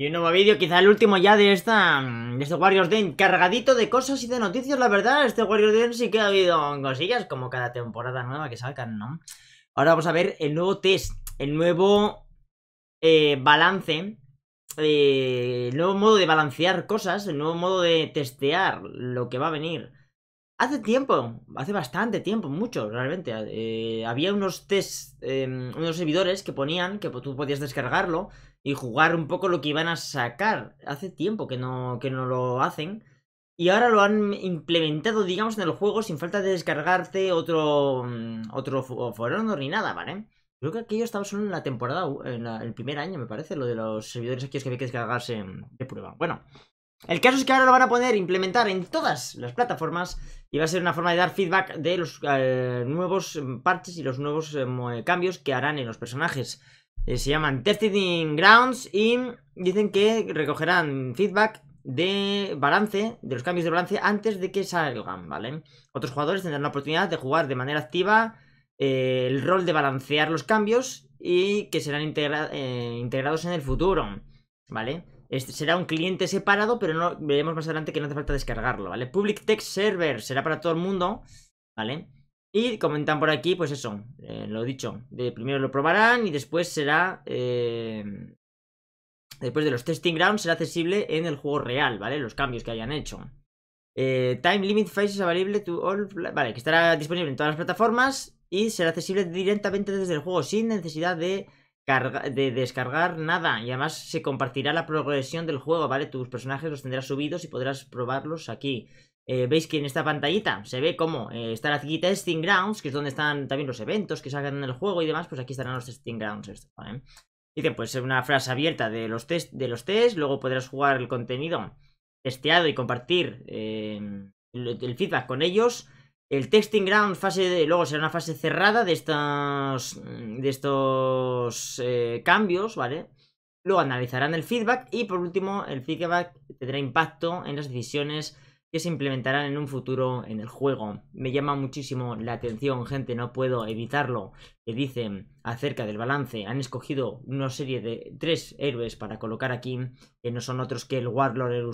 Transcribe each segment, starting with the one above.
Y un nuevo vídeo, quizá el último ya de esta de este Warriors Den, cargadito de cosas y de noticias, la verdad, este Warriors Den sí que ha habido cosillas, como cada temporada nueva que salgan, ¿no? Ahora vamos a ver el nuevo test, el nuevo eh, balance, el eh, nuevo modo de balancear cosas, el nuevo modo de testear lo que va a venir. Hace tiempo, hace bastante tiempo, mucho realmente, eh, había unos test, em, unos servidores que ponían que tú podías descargarlo y jugar un poco lo que iban a sacar. Hace tiempo que no, que no lo hacen. Y ahora lo han implementado, digamos, en el juego sin falta de descargarte otro, mm, otro foro ni nada, ¿vale? Creo que aquello estaba solo en la temporada, en el primer año, me parece, lo de los servidores es que había que descargarse mm, de prueba. Bueno, el caso es que ahora lo van a poder implementar en todas las plataformas y va a ser una forma de dar feedback de los eh, nuevos mm, parches y los nuevos eh, eh, cambios que harán en los personajes. se llaman Testing Grounds y dicen que recogerán feedback de balance, de los cambios de balance antes de que salgan, ¿vale? Otros jugadores tendrán la oportunidad de jugar de manera activa el rol de balancear los cambios y que serán integrados en el futuro, ¿vale? Este, será un cliente separado, pero veremos más adelante que no hace falta descargarlo, ¿vale? Public Text Server será para todo el mundo, ¿vale? Y comentan por aquí, pues eso, eh, lo dicho, primero lo probarán y después será... Eh, después de los testing grounds será accesible en el juego real, ¿vale? Los cambios que hayan hecho. Eh, time Limit Faces Available to All... Vale, que estará disponible en todas las plataformas y será accesible directamente desde el juego sin necesidad de de descargar nada. Y además se compartirá la progresión del juego, ¿vale? Tus personajes los tendrás subidos y podrás probarlos aquí. Eh, Veis que en esta pantallita se ve cómo eh, está la Testing Grounds, que es donde están también los eventos que salgan en el juego y demás. Pues aquí estarán los Testing Grounds, Dice, ¿vale? ser pues, una frase abierta de los test, de los test, luego podrás jugar el contenido testeado y compartir eh, el feedback con ellos. El testing ground fase de, luego será una fase cerrada de estos, mm, de estos eh, cambios, ¿vale? Luego analizarán el feedback y por último el feedback tendrá impacto en las decisiones que se implementarán en un futuro en el juego. Me llama muchísimo la atención, gente, no puedo evitarlo. Que dicen acerca del balance, han escogido una serie de tres héroes para colocar aquí, que no son otros que el Warlord, el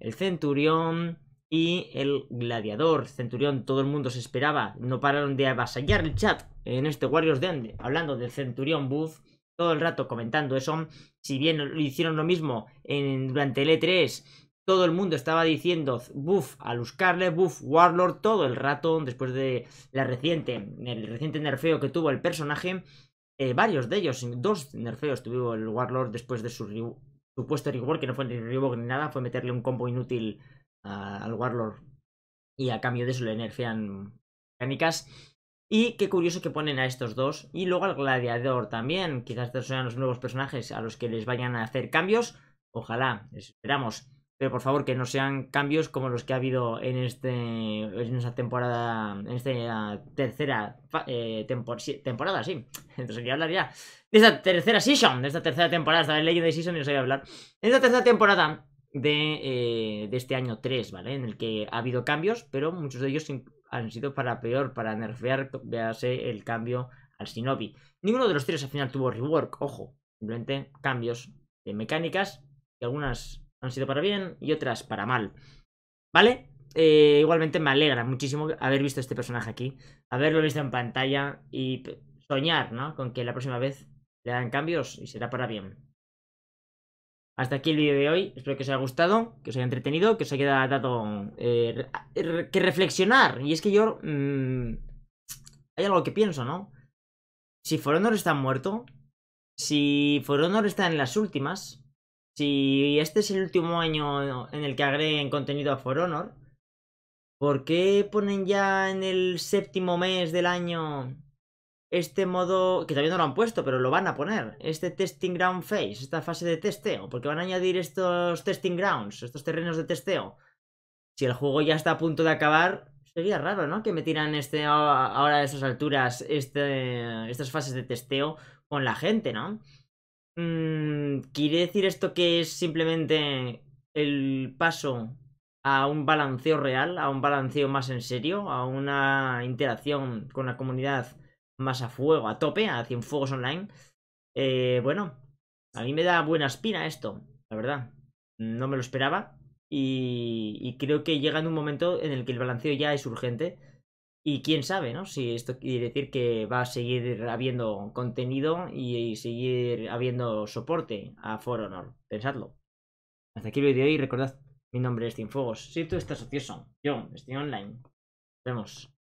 el Centurión y el gladiador, centurión, todo el mundo se esperaba, no pararon de avasallar el chat en este Warriors de Ande, hablando del centurión Buff todo el rato comentando eso, si bien lo hicieron lo mismo durante el E3, todo el mundo estaba diciendo buff a buscarle buff Warlord todo el rato, después de la reciente, el reciente nerfeo que tuvo el personaje, eh, varios de ellos, dos nerfeos tuvo el Warlord después de su supuesto rework, que no fue ni rework ni nada, fue meterle un combo inútil al Warlord. Y a cambio de eso le nerfean mecánicas. Y qué curioso que ponen a estos dos. Y luego al gladiador también. Quizás estos sean los nuevos personajes a los que les vayan a hacer cambios. Ojalá, esperamos. Pero por favor, que no sean cambios como los que ha habido en, este, en esta temporada, en esta tercera eh, temporada, sí. Entonces voy hablar ya. De esta tercera season, de esta tercera temporada, estaba leyendo de season y no a hablar. En esta tercera temporada eh, de, este año 3, ¿vale? En el que ha habido cambios, pero muchos de ellos han sido para peor, para nerfear, véase el cambio al Shinobi. Ninguno de los tres al final tuvo rework, ojo, simplemente cambios de mecánicas, que algunas han sido para bien y otras para mal, ¿vale? Eh, igualmente me alegra muchísimo haber visto este personaje aquí, haberlo visto en pantalla y soñar, ¿no? Con que la próxima vez le dan cambios y será para bien. Hasta aquí el vídeo de hoy. Espero que os haya gustado, que os haya entretenido, que os haya dado eh, que reflexionar. Y es que yo... Mm, hay algo que pienso, ¿no? Si For Honor está muerto, si For Honor está en las últimas, si este es el último año en el que agreguen contenido a For Honor, ¿por qué ponen ya en el séptimo mes del año este modo, que todavía no lo han puesto, pero lo van a poner, este testing ground phase, esta fase de testeo, porque van a añadir estos testing grounds, estos terrenos de testeo. Si el juego ya está a punto de acabar, sería raro, ¿no? Que me tiran este, ahora a estas alturas este, estas fases de testeo con la gente, ¿no? Mm, ¿Quiere decir esto que es simplemente el paso a un balanceo real, a un balanceo más en serio, a una interacción con la comunidad? más a fuego, a tope, a fuegos Online. Eh, bueno, a mí me da buena espina esto, la verdad. No me lo esperaba y, creo que llega en un momento en el que el balanceo ya es urgente. Y quién sabe, ¿no? Si esto quiere decir que va a seguir habiendo contenido y, seguir habiendo soporte a For Honor. Pensadlo. Hasta aquí el vídeo de Recordad, mi nombre es Fuegos Si tú estás ocioso, yo estoy online. Nos vemos.